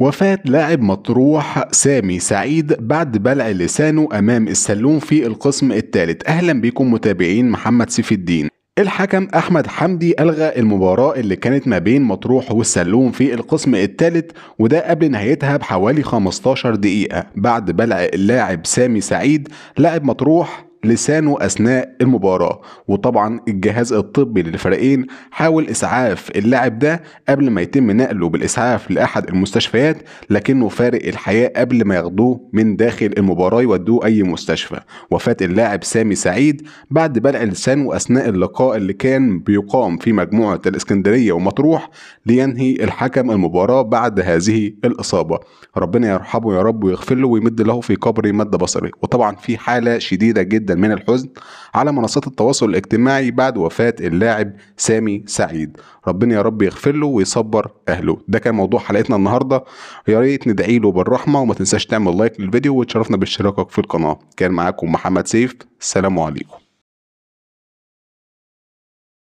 وفاة لاعب مطروح سامي سعيد بعد بلع لسانه أمام السلوم في القسم الثالث أهلا بكم متابعين محمد سيف الدين الحكم أحمد حمدي ألغى المباراة اللي كانت ما بين مطروح والسلوم في القسم الثالث وده قبل نهايتها بحوالي 15 دقيقة بعد بلع اللاعب سامي سعيد لاعب مطروح لسانه أثناء المباراة وطبعا الجهاز الطبي للفريقين حاول إسعاف اللاعب ده قبل ما يتم نقله بالإسعاف لأحد المستشفيات لكنه فارق الحياة قبل ما ياخدوه من داخل المباراة يودوه أي مستشفى وفاة اللاعب سامي سعيد بعد بلع لسانه أثناء اللقاء اللي كان بيقام في مجموعة الإسكندرية ومطروح لينهي الحكم المباراة بعد هذه الإصابة ربنا يرحمه يا رب ويغفر له ويمد له في قبره مد بصري وطبعا في حالة شديدة جدا جدا من الحزن على منصات التواصل الاجتماعي بعد وفاة اللاعب سامي سعيد ربنا يا رب يغفر له ويصبر اهله ده كان موضوع حلقتنا النهارده يا ريت ندعي له بالرحمه وما تنساش تعمل لايك للفيديو وتشرفنا باشتراكك في القناه كان معاكم محمد سيف السلام عليكم